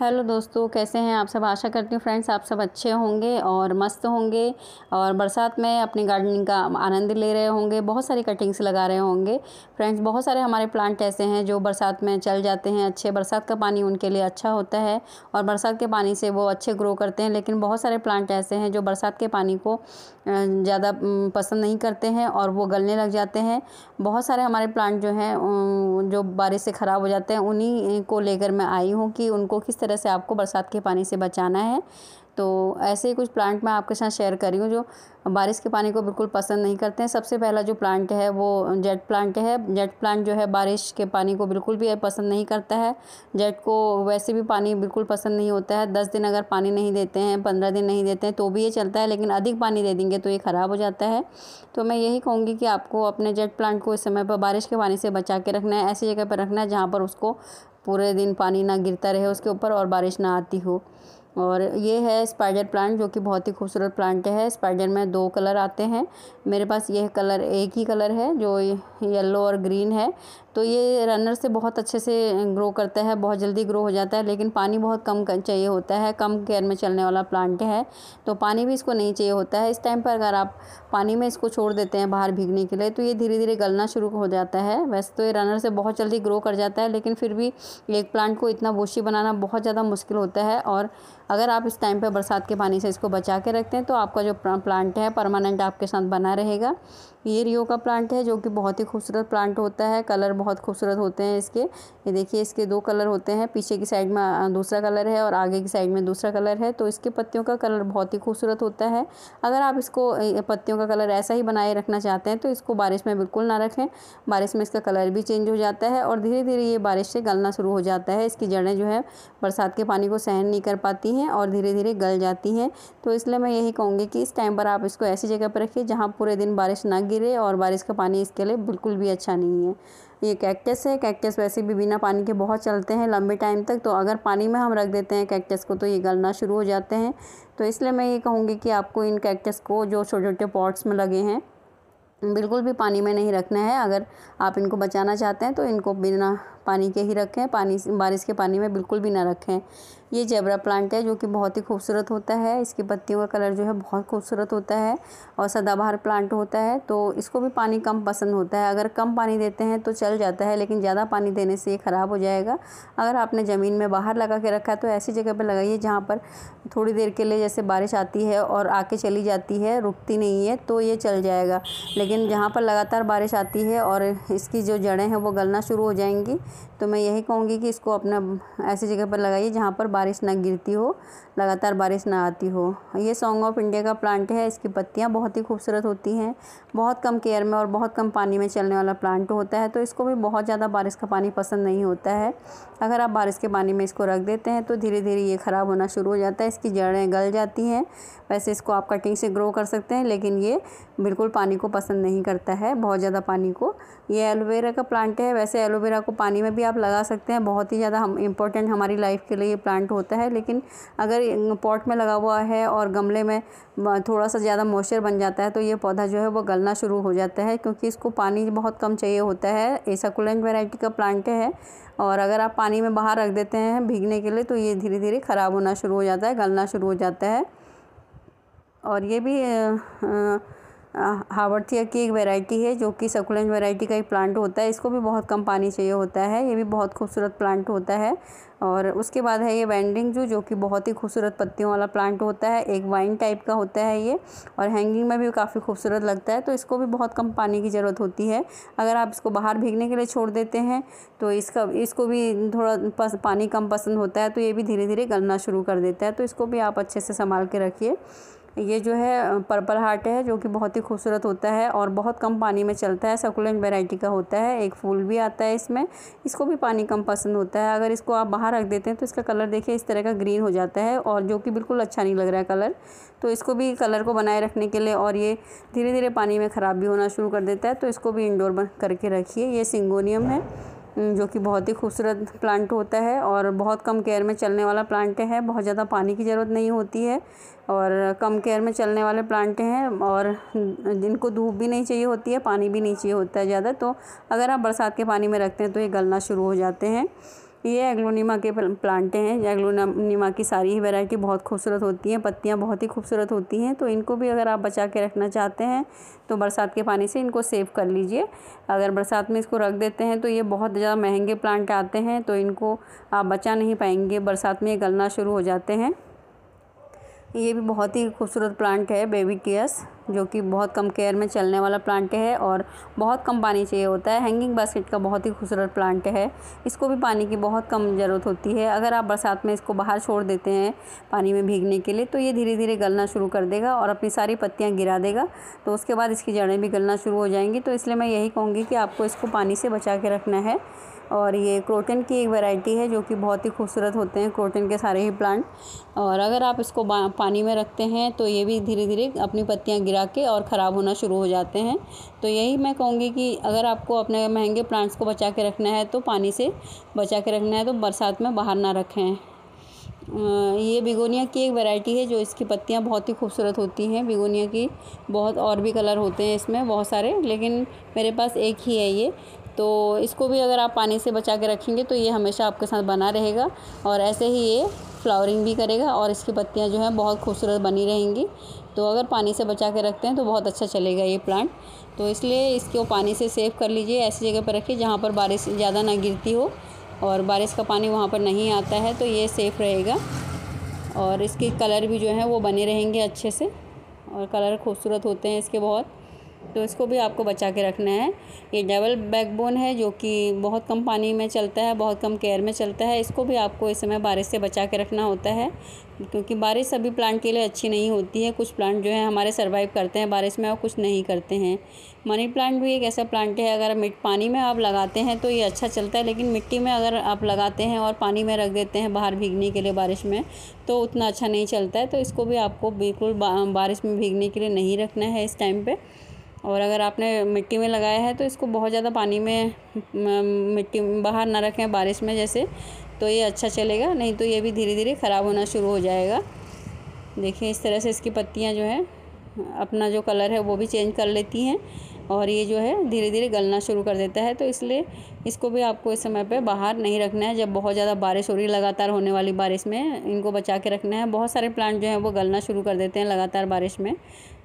hello दोस्तों कैसे हैं आप सब आशा करती हूँ फ्रेंड्स आप सब अच्छे होंगे और मस्त होंगे और बरसात में अपनी गार्डनिंग का आनंद ले रहे होंगे बहुत सारी कटिंग्स लगा रहे होंगे फ्रेंड्स बहुत सारे हमारे प्लांट ऐसे हैं जो बरसात में चल जाते हैं अच्छे बरसात का पानी उनके लिए अच्छा होता है और बरसात के पानी से वो अच्छे ग्रो करते हैं लेकिन बहुत सारे प्लांट ऐसे हैं जो बरसात के पानी को ज़्यादा पसंद नहीं करते हैं और वो गलने लग जाते हैं बहुत सारे हमारे प्लांट जो हैं जो बारिश से ख़राब हो जाते हैं उन्हीं को लेकर मैं आई हूँ कि उनको किस तरह से आपको बरसात के पानी से बचाना है तो ऐसे ही कुछ प्लांट मैं आपके साथ शेयर कर रही हूँ जो बारिश के पानी को बिल्कुल पसंद नहीं करते हैं सबसे पहला जो प्लांट है वो जेट प्लांट है जेट प्लांट जो है बारिश के पानी को बिल्कुल भी पसंद नहीं करता है जेट को वैसे भी पानी बिल्कुल पसंद नहीं होता है दस दिन अगर पानी नहीं देते हैं पंद्रह दिन नहीं देते हैं तो भी ये चलता है लेकिन अधिक पानी दे देंगे तो ये ख़राब हो जाता है तो मैं यही कहूँगी कि आपको अपने जेट प्लांट को इस समय पर बारिश के पानी से बचा के रखना है ऐसी जगह पर रखना है जहाँ पर उसको पूरे दिन पानी ना गिरता रहे उसके ऊपर और बारिश ना आती हो और ये है स्पाइडर प्लांट जो कि बहुत ही खूबसूरत प्लांट है स्पाइडर में दो कलर आते हैं मेरे पास यह कलर एक ही कलर है जो येलो और ग्रीन है तो ये रनर से बहुत अच्छे से ग्रो करता है बहुत जल्दी ग्रो हो जाता है लेकिन पानी बहुत कम चाहिए होता है कम केयर में चलने वाला प्लांट है तो पानी भी इसको नहीं चाहिए होता है इस टाइम पर अगर आप पानी में इसको छोड़ देते हैं बाहर भीगने के लिए तो ये धीरे धीरे गलना शुरू हो जाता है वैसे तो ये रनर से बहुत जल्दी ग्रो कर जाता है लेकिन फिर भी एक प्लांट को इतना बोशी बनाना बहुत ज़्यादा मुश्किल होता है और अगर आप इस टाइम पे बरसात के पानी से इसको बचा के रखते हैं तो आपका जो प्लांट है परमानेंट आपके साथ बना रहेगा ये रियो का प्लांट है जो कि बहुत ही खूबसूरत प्लांट होता है कलर बहुत खूबसूरत होते हैं इसके ये देखिए इसके दो कलर होते हैं पीछे की साइड में दूसरा कलर है और आगे की साइड में दूसरा कलर है तो इसके पत्तियों का कलर बहुत ही खूबसूरत होता है अगर आप इसको पत्तियों का कलर ऐसा ही बनाए रखना चाहते हैं तो इसको बारिश में बिल्कुल ना रखें बारिश में इसका कलर भी चेंज हो जाता है और धीरे धीरे ये बारिश से गलना शुरू हो जाता है इसकी जड़ें जो है बरसात के पानी को सहन नहीं कर पाती जाती हैं और धीरे धीरे गल जाती हैं तो इसलिए मैं यही कहूँगी कि इस टाइम पर आप इसको ऐसी जगह पर रखिए जहाँ पूरे दिन बारिश ना गिरे और बारिश का पानी इसके लिए बिल्कुल भी अच्छा नहीं है ये कैक्टस है कैक्टस वैसे भी बिना पानी के बहुत चलते हैं लंबे टाइम तक तो अगर पानी में हम रख देते हैं कैक्टस को तो ये गलना शुरू हो जाते हैं तो इसलिए मैं ये कहूँगी कि आपको इन कैक्टस को जो छोटे छोटे पॉट्स में लगे हैं बिल्कुल भी पानी में नहीं रखना है अगर आप इनको बचाना चाहते हैं तो इनको बिना पानी के ही रखें पानी बारिश के पानी में बिल्कुल भी ना रखें ये जेबरा प्लांट है जो कि बहुत ही खूबसूरत होता है इसकी पत्तियों का कलर जो है बहुत खूबसूरत होता है और सदाबहार प्लांट होता है तो इसको भी पानी कम पसंद होता है अगर कम पानी देते हैं तो चल जाता है लेकिन ज़्यादा पानी देने से ये ख़राब हो जाएगा अगर आपने ज़मीन में बाहर लगा के रखा है तो ऐसी जगह पर लगाइए जहाँ पर थोड़ी देर के लिए जैसे बारिश आती है और आके चली जाती है रुकती नहीं है तो ये चल जाएगा लेकिन जहाँ पर लगातार बारिश आती है और इसकी जो जड़ें हैं वो गलना शुरू हो जाएंगी तो मैं यही कहूँगी कि इसको अपना ऐसी जगह पर लगाइए जहाँ पर बारिश बारिश ना गिरती हो लगातार बारिश ना आती हो ये सॉन्ग ऑफ इंडिया का प्लांट है इसकी पत्तियाँ बहुत ही खूबसूरत होती हैं बहुत कम केयर में और बहुत कम पानी में चलने वाला प्लांट होता है तो इसको भी बहुत ज़्यादा बारिश का पानी पसंद नहीं होता है अगर आप बारिश के पानी में इसको रख देते हैं तो धीरे धीरे ये ख़राब होना शुरू हो जाता है इसकी जड़ें गल जाती हैं वैसे इसको आप कटिंग से ग्रो कर सकते हैं लेकिन ये बिल्कुल पानी को पसंद नहीं करता है बहुत ज़्यादा पानी को ये एलोवेरा का प्लांट है वैसे एलोवेरा को पानी में भी आप लगा सकते हैं बहुत ही ज़्यादा हम इम्पोर्टेंट हमारी लाइफ के लिए ये प्लांट होता है लेकिन अगर पॉट में लगा हुआ है और गमले में थोड़ा सा ज़्यादा मॉइस्चर बन जाता है तो ये पौधा जो है वो गलना शुरू हो जाता है क्योंकि इसको पानी बहुत कम चाहिए होता है ये सकुलेंट वेराइटी का प्लांट है और अगर आप पानी में बाहर रख देते हैं भीगने के लिए तो ये धीरे धीरे ख़राब होना शुरू हो जाता है गलना शुरू हो जाता है और ये भी आ, आ, हावर्थिया की एक वैरायटी है जो कि सकुलेंट वैरायटी का एक प्लांट होता है इसको भी बहुत कम पानी चाहिए होता है ये भी बहुत खूबसूरत प्लांट होता है और उसके बाद है ये वैंडिंग जो जो कि बहुत ही खूबसूरत पत्तियों वाला प्लांट होता है एक वाइन टाइप का होता है ये और हैंगिंग में भी काफ़ी खूबसूरत लगता है तो इसको भी बहुत कम पानी की ज़रूरत होती है अगर आप इसको बाहर भीगने के लिए छोड़ देते हैं तो इसका इसको भी थोड़ा पस, पानी कम पसंद होता है तो ये भी धीरे धीरे गलना शुरू कर देता है तो इसको भी आप अच्छे से संभाल के रखिए ये जो है पर्पल हार्ट है जो कि बहुत ही खूबसूरत होता है और बहुत कम पानी में चलता है सकुलेंट वेराइटी का होता है एक फूल भी आता है इसमें इसको भी पानी कम पसंद होता है अगर इसको आप बाहर रख देते हैं तो इसका कलर देखिए इस तरह का ग्रीन हो जाता है और जो कि बिल्कुल अच्छा नहीं लग रहा है कलर तो इसको भी कलर को बनाए रखने के लिए और ये धीरे धीरे पानी में ख़राब भी होना शुरू कर देता है तो इसको भी इंडोर करके रखिए ये सिंगोनियम है हम्म, जो कि बहुत ही खूबसूरत प्लांट होता है और बहुत कम केयर में चलने वाला प्लांट है बहुत ज़्यादा पानी की ज़रूरत नहीं होती है और कम केयर में चलने वाले प्लांट हैं और जिनको धूप भी नहीं चाहिए होती है पानी भी नहीं चाहिए होता है ज़्यादा तो अगर आप बरसात के पानी में रखते हैं तो ये गलना शुरू हो जाते हैं ये एग्लोनीमा के प्लांटें हैं एग्लोनीमा की सारी ही वैरायटी बहुत खूबसूरत होती हैं पत्तियाँ बहुत ही खूबसूरत होती हैं तो इनको भी अगर आप बचा के रखना चाहते हैं तो बरसात के पानी से इनको सेव कर लीजिए अगर बरसात में इसको रख देते हैं तो ये बहुत ज़्यादा महंगे प्लांट आते हैं तो इनको आप बचा नहीं पाएंगे बरसात में ये गलना शुरू हो जाते हैं ये भी बहुत ही खूबसूरत प्लांट है बेबी केयर्स जो कि बहुत कम केयर में चलने वाला प्लांट है और बहुत कम पानी चाहिए होता है हैंगिंग बास्केट का बहुत ही खूबसूरत प्लांट है इसको भी पानी की बहुत कम ज़रूरत होती है अगर आप बरसात में इसको बाहर छोड़ देते हैं पानी में भीगने के लिए तो ये धीरे धीरे गलना शुरू कर देगा और अपनी सारी पत्तियाँ गिरा देगा तो उसके बाद इसकी जड़ें भी गलना शुरू हो जाएंगी तो इसलिए मैं यही कहूँगी कि आपको इसको पानी से बचा के रखना है और ये क्रोटन की एक वैरायटी है जो कि बहुत ही खूबसूरत होते हैं क्रोटन के सारे ही प्लांट और अगर आप इसको पानी में रखते हैं तो ये भी धीरे धीरे अपनी पत्तियाँ गिरा के और ख़राब होना शुरू हो जाते हैं तो यही मैं कहूँगी कि अगर आपको अपने महंगे प्लांट्स को बचा के रखना है तो पानी से बचा के रखना है तो बरसात में बाहर ना रखें ये बिगोनिया की एक वैरायटी है जो इसकी पत्तियाँ बहुत ही खूबसूरत होती हैं बिगोनिया की बहुत और भी कलर होते हैं इसमें बहुत सारे लेकिन मेरे पास एक ही है ये तो इसको भी अगर आप पानी से बचा के रखेंगे तो ये हमेशा आपके साथ बना रहेगा और ऐसे ही ये फ्लावरिंग भी करेगा और इसकी पत्तियाँ जो हैं बहुत खूबसूरत बनी रहेंगी तो अगर पानी से बचा के रखते हैं तो बहुत अच्छा चलेगा ये प्लांट तो इसलिए इसको पानी से सेव कर लीजिए ऐसी जगह पर रखिए जहाँ पर बारिश ज़्यादा ना गिरती हो और बारिश का पानी वहाँ पर नहीं आता है तो ये सेफ़ रहेगा और इसके कलर भी जो है वो बने रहेंगे अच्छे से और कलर खूबसूरत होते हैं इसके बहुत तो इसको भी आपको बचा के रखना है ये डबल बैकबोन है जो कि बहुत कम पानी में चलता है बहुत कम केयर में चलता है इसको भी आपको इस समय बारिश से बचा के रखना होता है क्योंकि बारिश सभी प्लांट के लिए अच्छी नहीं होती है कुछ प्लांट जो है हमारे सर्वाइव करते हैं बारिश में और कुछ नहीं करते हैं मनी प्लांट भी एक ऐसा प्लांट है अगर मिट पानी में आप लगाते हैं तो ये अच्छा चलता है लेकिन मिट्टी में अगर आप लगाते हैं और पानी में रख देते हैं बाहर भीगने के लिए बारिश में तो उतना अच्छा नहीं चलता है तो इसको भी आपको बिल्कुल बारिश में भीगने के लिए नहीं रखना है इस टाइम पर और अगर आपने मिट्टी में लगाया है तो इसको बहुत ज़्यादा पानी में मिट्टी बाहर ना रखें बारिश में जैसे तो ये अच्छा चलेगा नहीं तो ये भी धीरे धीरे ख़राब होना शुरू हो जाएगा देखिए इस तरह से इसकी पत्तियाँ जो है अपना जो कलर है वो भी चेंज कर लेती हैं और ये जो है धीरे धीरे गलना शुरू कर देता है तो इसलिए इसको भी आपको इस समय पे बाहर नहीं रखना है जब बहुत ज़्यादा बारिश हो रही है लगातार होने वाली बारिश में इनको बचा के रखना है बहुत सारे प्लांट जो हैं वो गलना शुरू कर देते हैं लगातार बारिश में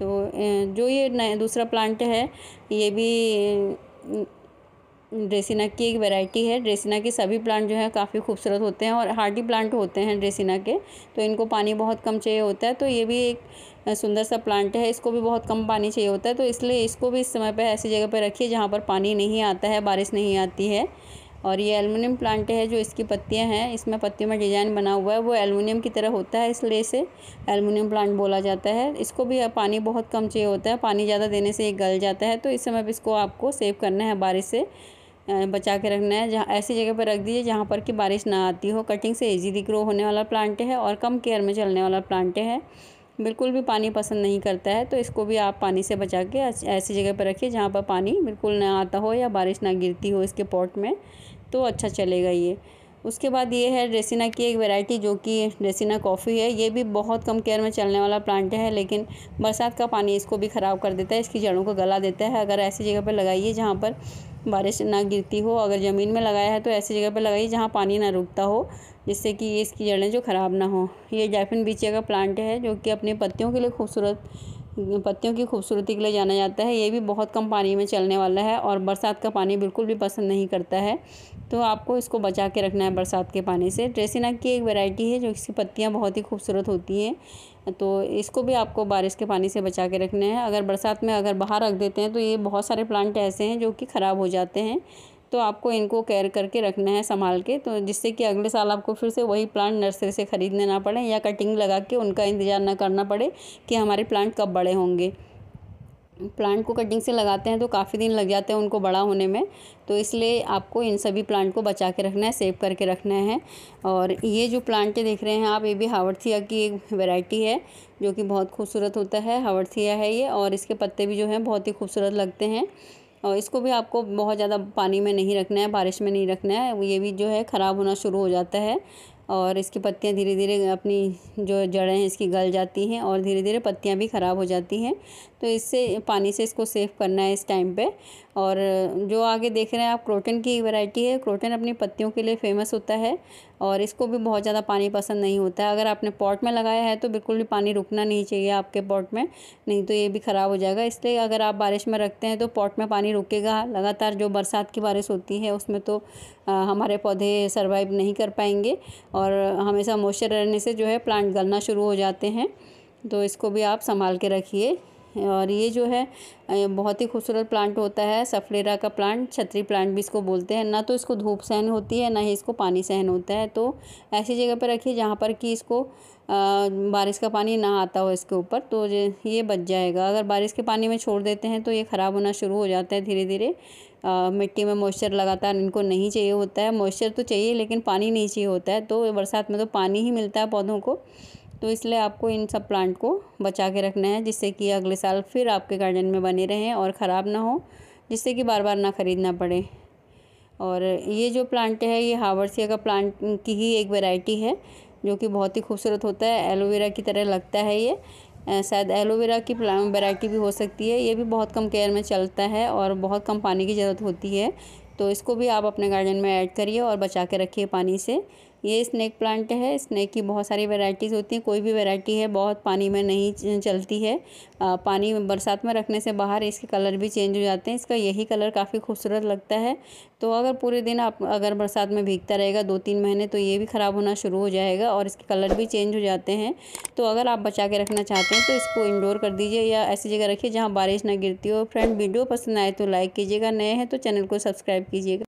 तो जो ये दूसरा प्लांट है ये भी ड्रेसिना की एक वैरायटी है ड्रेसिना के सभी प्लांट जो है काफ़ी खूबसूरत होते हैं और हार्डी प्लांट होते हैं ड्रेसिना के तो इनको पानी बहुत कम चाहिए होता है तो ये भी एक सुंदर सा प्लांट है इसको भी बहुत कम पानी चाहिए होता है तो इसलिए इसको भी इस समय पर ऐसी जगह पर रखिए जहाँ पर पानी नहीं आता है बारिश नहीं आती है और ये एलमिनियम प्लांट है जो इसकी पत्तियां हैं इसमें पत्तियों में डिज़ाइन बना हुआ है वो एलमिनियम की तरह होता है इसलिए इसे एलमिनियम प्लांट बोला जाता है इसको भी पानी बहुत कम चाहिए होता है पानी ज़्यादा देने से ये गल जाता है तो इस समय भी इसको आपको सेव करना है बारिश से बचा के रखना है जहाँ ऐसी जगह पर रख दीजिए जहाँ पर कि बारिश ना आती हो कटिंग से ईजीली ग्रो होने वाला प्लांट है और कम केयर में चलने वाला प्लांट है बिल्कुल भी पानी पसंद नहीं करता है तो इसको भी आप पानी से बचा के ऐसी जगह पर रखिए जहाँ पर पानी बिल्कुल ना आता हो या बारिश ना गिरती हो इसके पॉट में तो अच्छा चलेगा ये उसके बाद ये है रेसिना की एक वैरायटी जो कि रेसिना कॉफ़ी है ये भी बहुत कम केयर में चलने वाला प्लांट है लेकिन बरसात का पानी इसको भी ख़राब कर देता है इसकी जड़ों को गला देता है अगर ऐसी जगह पर लगाइए जहाँ पर बारिश ना गिरती हो अगर ज़मीन में लगाया है तो ऐसी जगह पर लगाइए जहाँ पानी ना रुकता हो जिससे कि ये इसकी जड़ें जो ख़राब ना हो ये जैफिन बीचिया का प्लांट है जो कि अपने पत्तियों के लिए खूबसूरत पत्तियों की खूबसूरती के लिए जाना जाता है ये भी बहुत कम पानी में चलने वाला है और बरसात का पानी बिल्कुल भी पसंद नहीं करता है तो आपको इसको बचा के रखना है बरसात के पानी से ड्रेसिना की एक वैरायटी है जो इसकी पत्तियाँ बहुत ही खूबसूरत होती हैं तो इसको भी आपको बारिश के पानी से बचा के रखना है अगर बरसात में अगर बाहर रख देते हैं तो ये बहुत सारे प्लांट ऐसे हैं जो कि ख़राब हो जाते हैं तो आपको इनको केयर करके रखना है संभाल के तो जिससे कि अगले साल आपको फिर से वही प्लांट नर्सरी से ख़रीदने ना पड़े या कटिंग लगा के उनका इंतज़ार ना करना पड़े कि हमारे प्लांट कब बड़े होंगे प्लांट को कटिंग से लगाते हैं तो काफ़ी दिन लग जाते हैं उनको बड़ा होने में तो इसलिए आपको इन सभी प्लांट को बचा के रखना है सेव करके रखना है और ये जो प्लांट देख रहे हैं आप ये भी हावर्थिया की एक वैरायटी है जो कि बहुत खूबसूरत होता है हावर्थिया है ये और इसके पत्ते भी जो हैं बहुत ही खूबसूरत लगते हैं और इसको भी आपको बहुत ज़्यादा पानी में नहीं रखना है बारिश में नहीं रखना है ये भी जो है ख़राब होना शुरू हो जाता है और इसकी पत्तियाँ धीरे धीरे अपनी जो जड़ें हैं इसकी गल जाती हैं और धीरे धीरे पत्तियाँ भी ख़राब हो जाती हैं तो इससे पानी से इसको सेव करना है इस टाइम पे और जो आगे देख रहे हैं आप क्रोटन की वैरायटी है क्रोटन अपनी पत्तियों के लिए फ़ेमस होता है और इसको भी बहुत ज़्यादा पानी पसंद नहीं होता है अगर आपने पॉट में लगाया है तो बिल्कुल भी पानी रुकना नहीं चाहिए आपके पॉट में नहीं तो ये भी ख़राब हो जाएगा इसलिए अगर आप बारिश में रखते हैं तो पॉट में पानी रुकेगा लगातार जो बरसात की बारिश होती है उसमें तो आ, हमारे पौधे सर्वाइव नहीं कर पाएंगे और हमेशा मॉइस्चर रहने से जो है प्लांट गलना शुरू हो जाते हैं तो इसको भी आप संभाल के रखिए और ये जो है बहुत ही खूबसूरत प्लांट होता है सफलेरा का प्लांट छतरी प्लांट भी इसको बोलते हैं ना तो इसको धूप सहन होती है ना ही इसको पानी सहन होता है तो ऐसी जगह पर रखिए जहाँ पर कि इसको बारिश का पानी ना आता हो इसके ऊपर तो ये बच जाएगा अगर बारिश के पानी में छोड़ देते हैं तो ये ख़राब होना शुरू हो जाता है धीरे धीरे मिट्टी में मॉइस्चर लगातार इनको नहीं चाहिए होता है मॉइस्चर तो चाहिए लेकिन पानी नहीं चाहिए होता है तो बरसात में तो पानी ही मिलता है पौधों को तो इसलिए आपको इन सब प्लांट को बचा के रखना है जिससे कि अगले साल फिर आपके गार्डन में बने रहें और ख़राब ना हो जिससे कि बार बार ना ख़रीदना पड़े और ये जो प्लांट है ये हावर्सिया का प्लांट की ही एक वेराइटी है जो कि बहुत ही खूबसूरत होता है एलोवेरा की तरह लगता है ये शायद एलोवेरा की वेराइटी भी हो सकती है ये भी बहुत कम केयर में चलता है और बहुत कम पानी की ज़रूरत होती है तो इसको भी आप अपने गार्डन में ऐड करिए और बचा के रखिए पानी से ये स्नैक प्लांट है स्नैक की बहुत सारी वैरायटीज़ होती हैं कोई भी वैरायटी है बहुत पानी में नहीं चलती है आ, पानी बरसात में रखने से बाहर इसके कलर भी चेंज हो जाते हैं इसका यही कलर काफ़ी खूबसूरत लगता है तो अगर पूरे दिन आप अगर बरसात में भीगता रहेगा दो तीन महीने तो ये भी ख़राब होना शुरू हो जाएगा और इसके कलर भी चेंज हो जाते हैं तो अगर आप बचा के रखना चाहते हैं तो इसको इंडोर कर दीजिए या ऐसी जगह रखिए जहाँ बारिश ना गिरती हो फ्रेंड वीडियो पसंद आए तो लाइक कीजिएगा नए हैं तो चैनल को सब्सक्राइब कीजिएगा